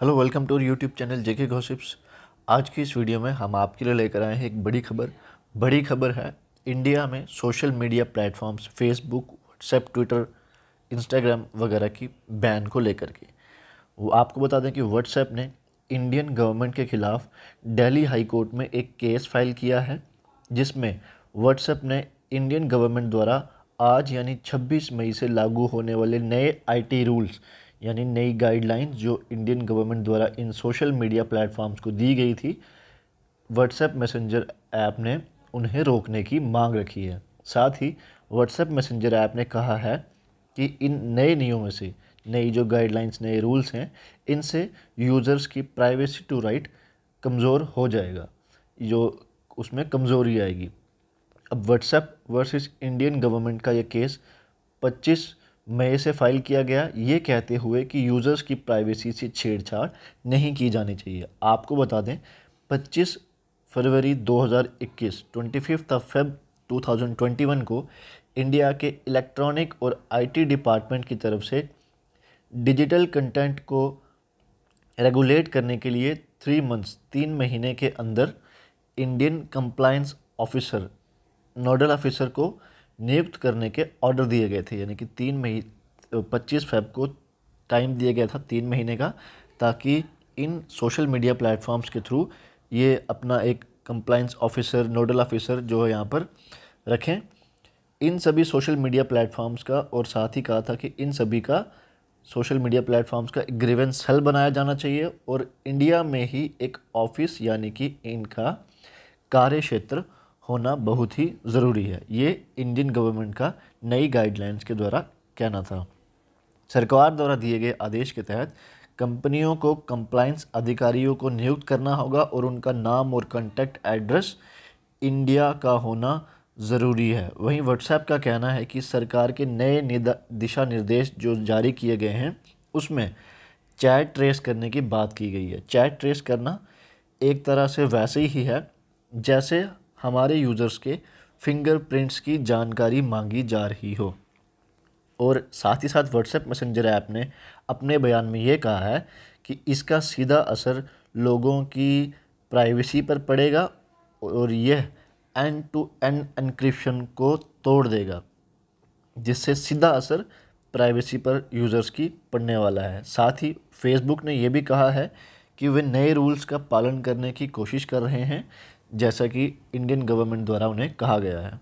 hello welcome to YouTube channel JK gossips आज की इस वीडियो में हम आपके लिए लेकर आए हैं एक बड़ी खबर बड़ी खबर है इंडिया में social media platforms Facebook WhatsApp Twitter Instagram वगैरह की बैन को लेकर के वो आपको बता दें कि व्हाट्सएप ने इंडियन गवर्नमेंट के ख़िलाफ़ डेली हाई कोर्ट में एक केस फाइल किया है जिसमें व्हाट्सएप ने इंडियन गवर्नमेंट द्वारा आज यानी 26 मई से लागू होने वाले नए आईटी रूल्स यानी नई गाइडलाइंस जो इंडियन गवर्नमेंट द्वारा इन सोशल मीडिया प्लेटफॉर्म्स को दी गई थी व्हाट्सएप मैसेंजर ऐप ने उन्हें रोकने की मांग रखी है साथ ही व्हाट्सएप मैसेंजर ऐप ने कहा है कि इन नए नियमों से नई जो गाइडलाइंस नए रूल्स हैं इनसे यूज़र्स की प्राइवेसी टू राइट कमज़ोर हो जाएगा जो उसमें कमज़ोरी आएगी अब व्हाट्सएप वर्सेस इंडियन गवर्नमेंट का यह केस 25 में से फाइल किया गया ये कहते हुए कि यूज़र्स की प्राइवेसी से छेड़छाड़ नहीं की जानी चाहिए आपको बता दें 25 फरवरी 2021 25 ऑफ फेब 2021 को इंडिया के इलेक्ट्रॉनिक और आईटी डिपार्टमेंट की तरफ से डिजिटल कंटेंट को रेगुलेट करने के लिए थ्री मंथ्स तीन महीने के अंदर Indian compliance officer nodal officer को नियुक्त करने के ऑर्डर दिए गए थे यानी कि तीन मही पच्चीस फेब को टाइम दिया गया था तीन महीने का ताकि इन सोशल मीडिया प्लेटफॉर्म्स के थ्रू ये अपना एक कंप्लाइंस ऑफिसर नोडल ऑफिसर जो है यहाँ पर रखें इन सभी सोशल मीडिया प्लेटफॉर्म्स का और साथ ही कहा था कि इन सभी का सोशल मीडिया प्लेटफॉर्म्स का ग्रीवेंस सेल बनाया जाना चाहिए और इंडिया में ही एक ऑफिस यानी कि इनका कार्य क्षेत्र होना बहुत ही ज़रूरी है ये इंडियन गवर्नमेंट का नई गाइडलाइंस के द्वारा कहना था सरकार द्वारा दिए गए आदेश के तहत कंपनियों को कंप्लाइंस अधिकारियों को नियुक्त करना होगा और उनका नाम और कॉन्टैक्ट एड्रेस इंडिया का होना ज़रूरी है वहीं व्हाट्सएप का कहना है कि सरकार के नए दिशा निर्देश जो जारी किए गए हैं उसमें चैट ट्रेस करने की बात की गई है चैट ट्रेस करना एक तरह से वैसे ही है जैसे हमारे यूज़र्स के फिंगरप्रिंट्स की जानकारी मांगी जा रही हो और साथ ही साथ व्हाट्सएप मैसेंजर ऐप ने अपने बयान में ये कहा है कि इसका सीधा असर लोगों की प्राइवेसी पर पड़ेगा और यह एंड टू एंड एनक्रिप्शन को तोड़ देगा जिससे सीधा असर प्राइवेसी पर यूज़र्स की पड़ने वाला है साथ ही फेसबुक ने यह भी कहा है कि वे नए रूल्स का पालन करने की कोशिश कर रहे हैं जैसा कि इंडियन गवर्नमेंट द्वारा उन्हें कहा गया है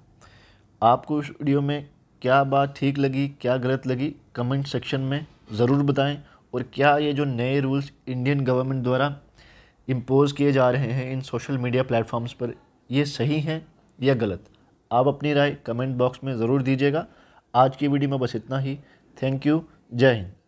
आपको इस वीडियो में क्या बात ठीक लगी क्या गलत लगी कमेंट सेक्शन में ज़रूर बताएं और क्या ये जो नए रूल्स इंडियन गवर्नमेंट द्वारा इम्पोज़ किए जा रहे हैं इन सोशल मीडिया प्लेटफॉर्म्स पर ये सही हैं या गलत आप अपनी राय कमेंट बॉक्स में ज़रूर दीजिएगा आज की वीडियो में बस इतना ही थैंक यू जय हिंद